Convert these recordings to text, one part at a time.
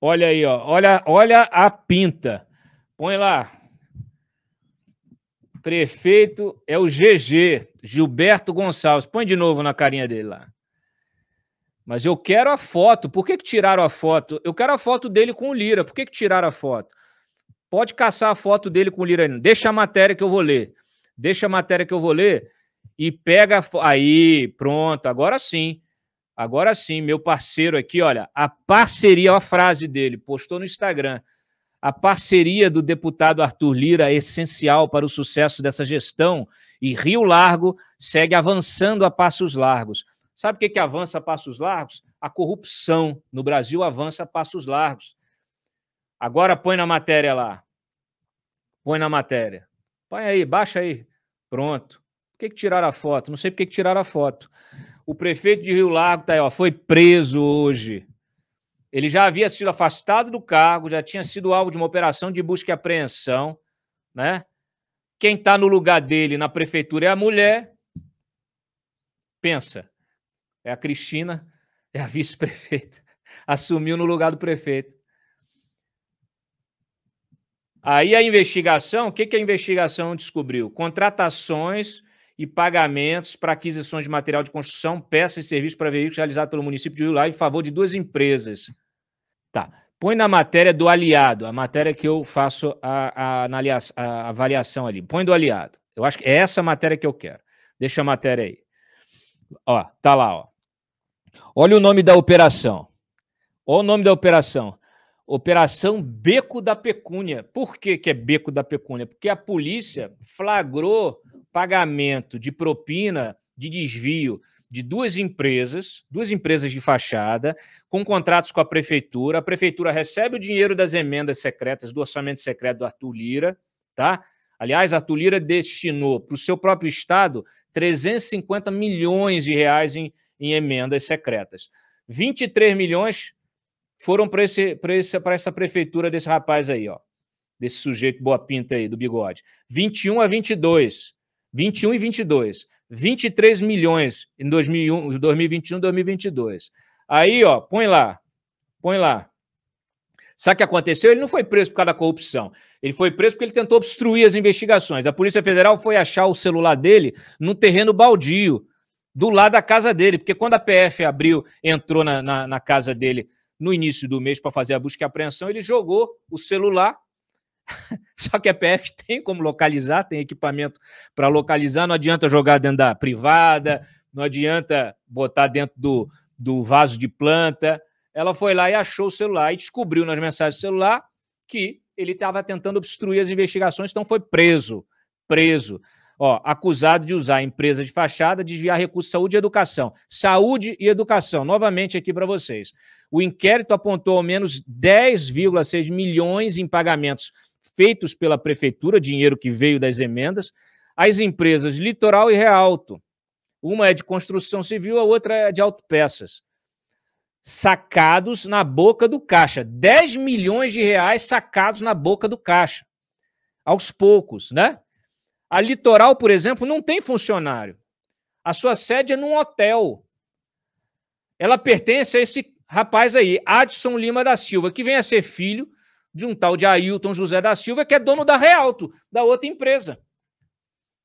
Olha aí, ó. Olha, olha a pinta. Põe lá. Prefeito é o GG, Gilberto Gonçalves. Põe de novo na carinha dele lá. Mas eu quero a foto. Por que, que tiraram a foto? Eu quero a foto dele com o Lira. Por que, que tiraram a foto? Pode caçar a foto dele com o Lira. Deixa a matéria que eu vou ler. Deixa a matéria que eu vou ler e pega. Aí, pronto. Agora sim. Agora sim, meu parceiro aqui, olha, a parceria, ó a frase dele, postou no Instagram. A parceria do deputado Arthur Lira é essencial para o sucesso dessa gestão e Rio Largo segue avançando a passos largos. Sabe o que, que avança a passos largos? A corrupção no Brasil avança a passos largos. Agora põe na matéria lá. Põe na matéria. Põe aí, baixa aí. Pronto. Por que, que tiraram a foto? Não sei por que, que tiraram a foto. O prefeito de Rio Largo tá aí, ó, foi preso hoje. Ele já havia sido afastado do cargo, já tinha sido alvo de uma operação de busca e apreensão, né? Quem está no lugar dele na prefeitura é a mulher. Pensa, é a Cristina, é a vice-prefeita. Assumiu no lugar do prefeito. Aí a investigação, o que, que a investigação descobriu? Contratações e pagamentos para aquisições de material de construção, peças e serviços para veículos realizados pelo município de Rio em favor de duas empresas. Tá. Põe na matéria do aliado, a matéria que eu faço a, a, a avaliação ali. Põe do aliado. Eu acho que é essa matéria que eu quero. Deixa a matéria aí. Ó, tá lá, ó. Olha o nome da operação. Olha o nome da operação. Operação Beco da Pecúnia. Por que, que é Beco da Pecúnia? Porque a polícia flagrou pagamento de propina de desvio de duas empresas, duas empresas de fachada, com contratos com a prefeitura. A prefeitura recebe o dinheiro das emendas secretas, do orçamento secreto do Arthur Lira, tá? Aliás, Arthur Lira destinou para o seu próprio estado 350 milhões de reais em, em emendas secretas. 23 milhões foram para essa prefeitura desse rapaz aí, ó, desse sujeito boa pinta aí, do bigode. 21 a 22 21 e 22. 23 milhões em 2001, 2021, 2022. Aí, ó, põe lá. Põe lá. Sabe o que aconteceu? Ele não foi preso por causa da corrupção. Ele foi preso porque ele tentou obstruir as investigações. A Polícia Federal foi achar o celular dele num terreno baldio, do lado da casa dele. Porque quando a PF abriu, entrou na, na, na casa dele no início do mês para fazer a busca e apreensão, ele jogou o celular Só que a PF tem como localizar, tem equipamento para localizar, não adianta jogar dentro da privada, não adianta botar dentro do, do vaso de planta. Ela foi lá e achou o celular e descobriu nas mensagens do celular que ele estava tentando obstruir as investigações, então foi preso. Preso. Ó, acusado de usar a empresa de fachada, desviar recursos de saúde e educação. Saúde e educação, novamente aqui para vocês. O inquérito apontou ao menos 10,6 milhões em pagamentos feitos pela prefeitura, dinheiro que veio das emendas, às empresas Litoral e Realto. Uma é de construção civil, a outra é de autopeças. Sacados na boca do caixa. 10 milhões de reais sacados na boca do caixa. Aos poucos, né? A Litoral, por exemplo, não tem funcionário. A sua sede é num hotel. Ela pertence a esse rapaz aí, Adson Lima da Silva, que vem a ser filho de um tal de Ailton José da Silva, que é dono da Realto, da outra empresa.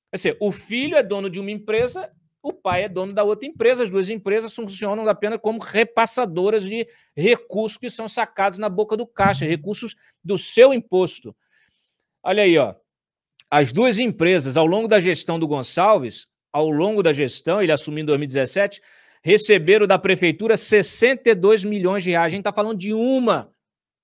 Quer dizer, o filho é dono de uma empresa, o pai é dono da outra empresa. As duas empresas funcionam apenas como repassadoras de recursos que são sacados na boca do caixa, recursos do seu imposto. Olha aí, ó. As duas empresas, ao longo da gestão do Gonçalves, ao longo da gestão, ele assumiu em 2017, receberam da prefeitura 62 milhões de reais. A gente está falando de uma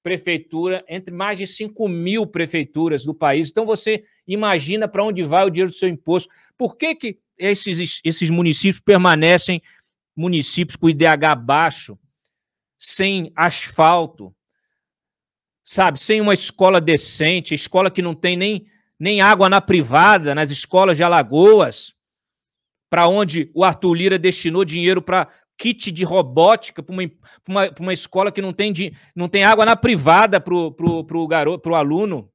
prefeitura, entre mais de 5 mil prefeituras do país. Então você imagina para onde vai o dinheiro do seu imposto. Por que, que esses, esses municípios permanecem municípios com IDH baixo, sem asfalto, sabe, sem uma escola decente, escola que não tem nem, nem água na privada, nas escolas de Alagoas, para onde o Arthur Lira destinou dinheiro para kit de robótica para uma, uma, uma escola que não tem, de, não tem água na privada para o aluno.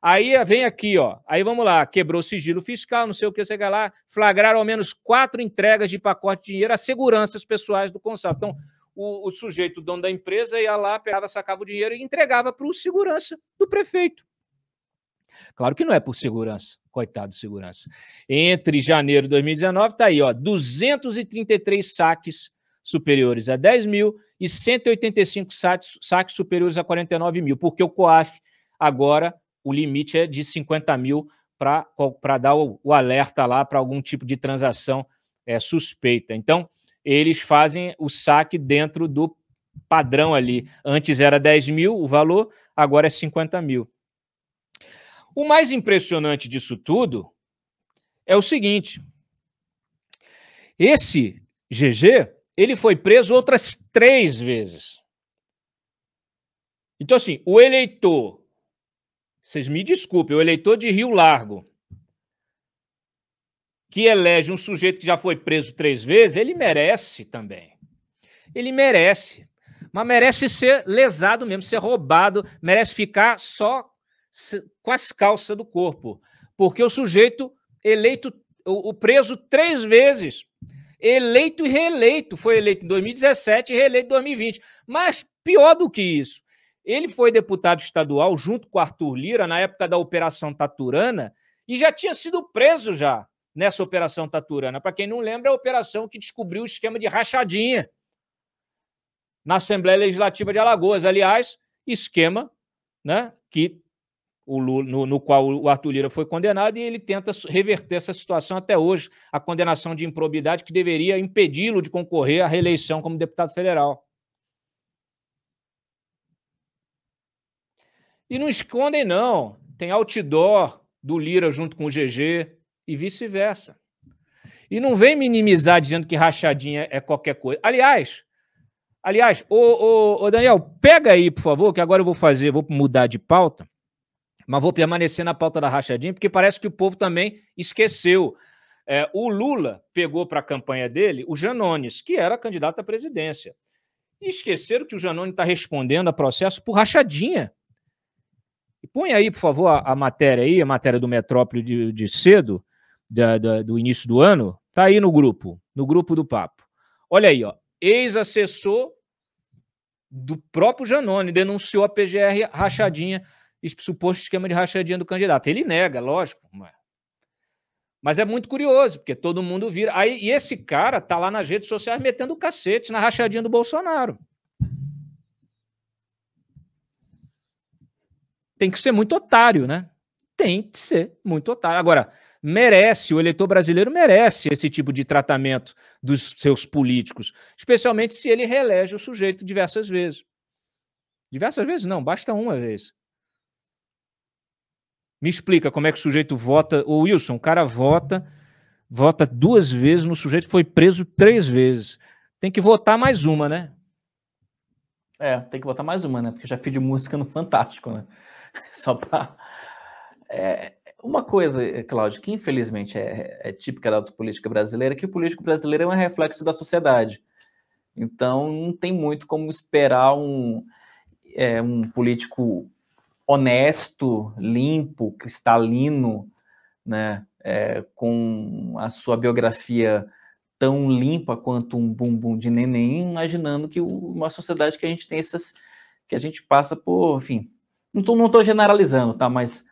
Aí eh, vem aqui, ó. Aí vamos lá, quebrou sigilo fiscal, não sei o que, vai lá. Flagraram ao menos quatro entregas de pacote de dinheiro a seguranças pessoais do Consalvo. Então, o, o sujeito, o dono da empresa, ia lá, pegava, sacava o dinheiro e entregava para o segurança do prefeito. Claro que não é por segurança, coitado de segurança. Entre janeiro de 2019, está aí, ó, 233 saques superiores a 10 mil e 185 saques, saques superiores a 49 mil, porque o COAF agora o limite é de 50 mil para dar o, o, alerta lá para algum tipo de transação é, suspeita. Então, eles fazem o saque dentro do padrão ali. Antes era 10 mil o valor, agora é 50 mil. O mais impressionante disso tudo é o seguinte: esse GG ele foi preso outras três vezes. Então, assim, o eleitor, vocês me desculpem, o eleitor de Rio Largo, que elege um sujeito que já foi preso três vezes, ele merece também. Ele merece. Mas merece ser lesado mesmo, ser roubado, merece ficar só com as calças do corpo, porque o sujeito eleito, o, preso três vezes, eleito e reeleito, foi eleito em 2017 e reeleito em 2020. Mas pior do que isso, ele foi deputado estadual junto com Arthur Lira na época da Operação Taturana e já tinha sido preso já nessa Operação Taturana. Para quem não lembra, é a operação que descobriu o esquema de rachadinha na Assembleia Legislativa de Alagoas. Aliás, esquema né, que o Lula, no, no, qual o Arthur Lira foi condenado, e ele tenta reverter essa situação até hoje, a condenação de improbidade que deveria impedi-lo de concorrer à reeleição como deputado federal. E não escondem, não. Tem outdoor do Lira junto com o GG e vice-versa. E não vem minimizar dizendo que rachadinha é qualquer coisa. Aliás, aliás, o Daniel, pega aí, por favor, que agora eu vou fazer, vou mudar de pauta mas vou permanecer na pauta da rachadinha, porque parece que o povo também esqueceu. É, o Lula pegou para a campanha dele o Janones, que era candidato à presidência. E esqueceram que o Janones está respondendo a processo por rachadinha. E põe aí, por favor, a, a, matéria aí, a matéria do Metrópole de, de cedo, da, da, do início do ano. Está aí no grupo, no grupo do papo. Olha aí, ó. Ex-assessor do próprio Janone denunciou a PGR rachadinha suposto esquema de rachadinha do candidato. Ele nega, lógico. Mas é muito curioso, porque todo mundo vira. Aí, e esse cara tá lá nas redes sociais metendo o cacete na rachadinha do Bolsonaro. Tem que ser muito otário, né? Tem que ser muito otário. Agora, merece, o eleitor brasileiro merece esse tipo de tratamento dos seus políticos, especialmente se ele reelege o sujeito diversas vezes. Diversas vezes não, basta uma vez. Me explica como é que o sujeito vota. O Wilson, o cara vota, vota duas vezes, no sujeito foi preso três vezes. Tem que votar mais uma, né? É, tem que votar mais uma, né? Porque já pediu música no Fantástico, né? Só pra. É, uma coisa, é, Cláudio, que infelizmente é, é típica da política brasileira, é que o político brasileiro é um reflexo da sociedade. Então, não tem muito como esperar um, é, um político honesto, limpo, cristalino, né? É, com a sua biografia tão limpa quanto um bumbum de neném, imaginando que uma sociedade que a gente tem essas, que a gente passa por, enfim, não estou não generalizando, tá? Mas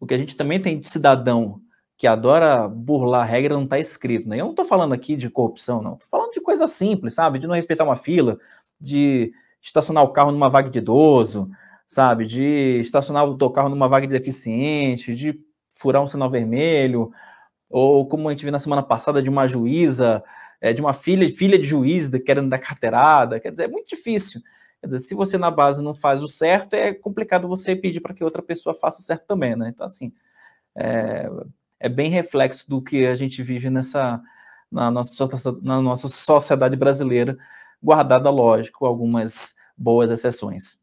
o que a gente também tem de cidadão que adora burlar a regra não está escrito, né? Eu não estou falando aqui de corrupção, não. Estou falando de coisa simples, sabe? De não respeitar uma fila, de estacionar o carro numa vaga de idoso, sabe? De estacionar o teu carro numa vaga de deficiente, de furar um sinal vermelho, ou como a gente viu na semana passada, de uma juíza, é, de uma filha, filha de juiz querendo dar carteirada. Quer dizer, é muito difícil. Quer dizer, se você na base não faz o certo, é complicado você pedir para que outra pessoa faça o certo também, né? Então, assim, é, é bem reflexo do que a gente vive nessa na nossa, na nossa sociedade brasileira, guardada, lógico, algumas boas exceções.